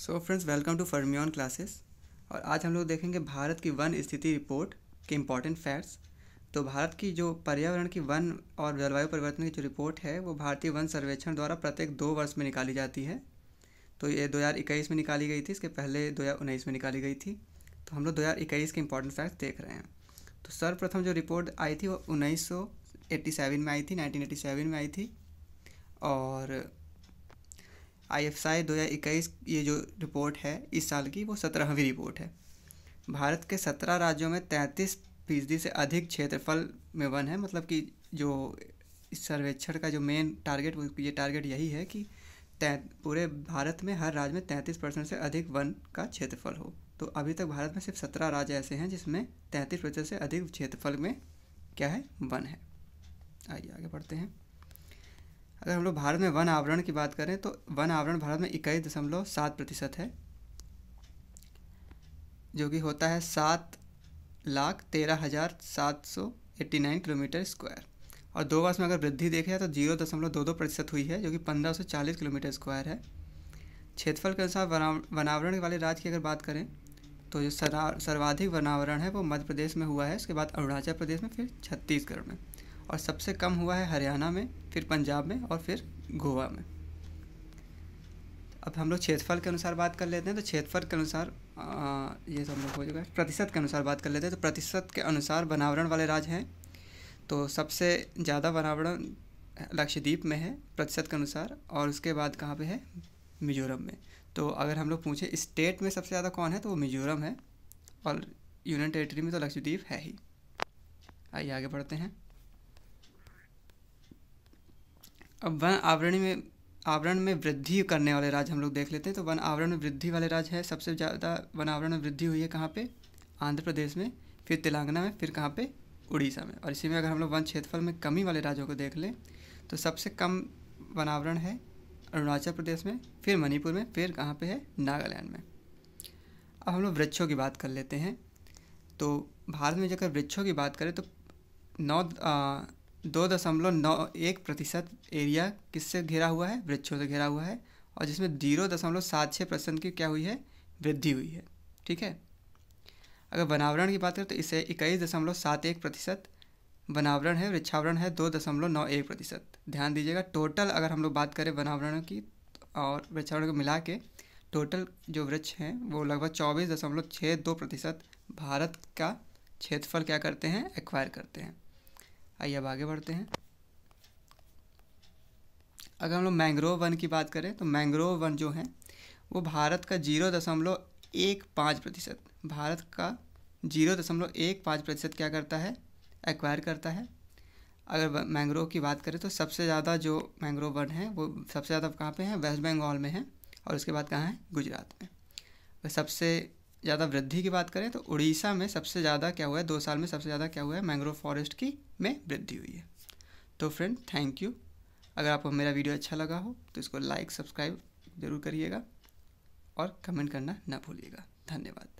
so friends welcome to Fermion classes और आज हम लोग देखेंगे भारत की वन स्थिति रिपोर्ट के इम्पॉर्टेंट फैक्ट्स तो भारत की जो पर्यावरण की वन और जलवायु परिवर्तन की जो रिपोर्ट है वो भारतीय वन सर्वेक्षण द्वारा प्रत्येक दो वर्ष में निकाली जाती है तो ये 2021 में निकाली गई थी इसके पहले 2019 में निकाली गई थी तो हम लोग 2021 के इम्पॉर्टेंट फैक्ट्स देख रहे हैं तो सर्वप्रथम जो रिपोर्ट आई थी वो उन्नीस में आई थी नाइनटीन में आई थी और आई एफ आई दो हज़ार इक्कीस ये जो रिपोर्ट है इस साल की वो सत्रहवीं रिपोर्ट है भारत के सत्रह राज्यों में तैंतीस फीसदी से अधिक क्षेत्रफल में वन है मतलब कि जो इस सर्वेक्षण का जो मेन टारगेट ये टारगेट यही है कि पूरे भारत में हर राज्य में तैंतीस परसेंट से अधिक वन का क्षेत्रफल हो तो अभी तक भारत में सिर्फ सत्रह राज्य ऐसे हैं जिसमें तैंतीस प्रतिशत से अधिक क्षेत्रफल में क्या है वन है आइए आगे बढ़ते हैं अगर हम लोग भारत में वन आवरण की बात करें तो वन आवरण भारत में इक्कीस दशमलव सात प्रतिशत है जो कि होता है सात लाख तेरह हज़ार सात सौ एट्टी नाइन किलोमीटर स्क्वायर और दो वर्ष में अगर वृद्धि देखें तो जीरो दशमलव दो दो प्रतिशत हुई है जो कि पंद्रह सौ चालीस किलोमीटर स्क्वायर है क्षेत्रफल के अनुसार वनावरण वाले राज्य की अगर बात करें तो जो सर्वाधिक वनावरण है वो मध्य प्रदेश में हुआ है उसके बाद अरुणाचल प्रदेश में फिर छत्तीसगढ़ में और सबसे कम हुआ है हरियाणा में फिर पंजाब में और फिर गोवा में अब हम लोग क्षेत्रफल के अनुसार बात कर लेते हैं तो क्षेत्रफल के अनुसार ये सब लोग हो जाएगा प्रतिशत के अनुसार बात कर लेते हैं तो प्रतिशत के अनुसार बनावरण वाले राज्य हैं तो सबसे ज़्यादा वनावरण लक्षद्वीप में है प्रतिशत के अनुसार और उसके बाद कहाँ पे है मिजोरम में तो अगर हम लोग पूछें स्टेट में सबसे ज़्यादा कौन है तो वो मिजोरम है और यूनियन टेरेटरी में तो लक्षद्वीप है ही आइए आगे बढ़ते हैं अब वन आवरण में आवरण में वृद्धि करने वाले राज्य हम लोग देख लेते हैं तो वन आवरण में वृद्धि वाले राज्य है सबसे ज़्यादा वन आवरण में वृद्धि हुई है कहाँ पे आंध्र प्रदेश में फिर तेलंगाना में फिर कहाँ पे उड़ीसा में और इसी में अगर हम लोग वन क्षेत्रफल में कमी वाले राज्यों को देख लें तो सबसे कम वनावरण है अरुणाचल प्रदेश में फिर मणिपुर में फिर कहाँ पे है नागालैंड में अब हम लोग वृक्षों की बात कर लेते हैं तो भारत में जगह वृक्षों की बात करें तो नौ दो दशमलव नौ एक प्रतिशत एरिया किससे घिरा हुआ है वृक्षों से घिरा हुआ है और जिसमें जीरो दशमलव सात छः प्रतिशत की क्या हुई है वृद्धि हुई है ठीक है अगर वनावरण की बात करें तो इसे इक्कीस दशमलव सात एक प्रतिशत वनावरण है वृक्षावरण है दो दशमलव नौ एक प्रतिशत ध्यान दीजिएगा टोटल अगर हम लोग बात करें वनावरण की और वृक्षावरण को मिला के टोटल जो वृक्ष हैं वो लगभग चौबीस दशमलव छः दो प्रतिशत भारत का क्षेत्रफल क्या करते हैं एक्वायर करते हैं आइए अब आगे बढ़ते हैं अगर हम लोग मैंग्रोव वन की बात करें तो मैंग्रोव वन जो है वो भारत का जीरो दशमलव एक पाँच प्रतिशत भारत का जीरो दशमलव एक पाँच प्रतिशत क्या करता है एक्वायर करता है अगर मैंग्रोव की बात करें तो सबसे ज़्यादा जो मैंग्रोव वन है वो सबसे ज़्यादा कहाँ पे है वेस्ट बंगाल में है और उसके बाद कहाँ है गुजरात में सबसे ज़्यादा वृद्धि की बात करें तो उड़ीसा में सबसे ज़्यादा क्या हुआ है दो साल में सबसे ज़्यादा क्या हुआ है मैंग्रोव फॉरेस्ट की में वृद्धि हुई है तो फ्रेंड थैंक यू अगर आपको मेरा वीडियो अच्छा लगा हो तो इसको लाइक सब्सक्राइब ज़रूर करिएगा और कमेंट करना ना भूलिएगा धन्यवाद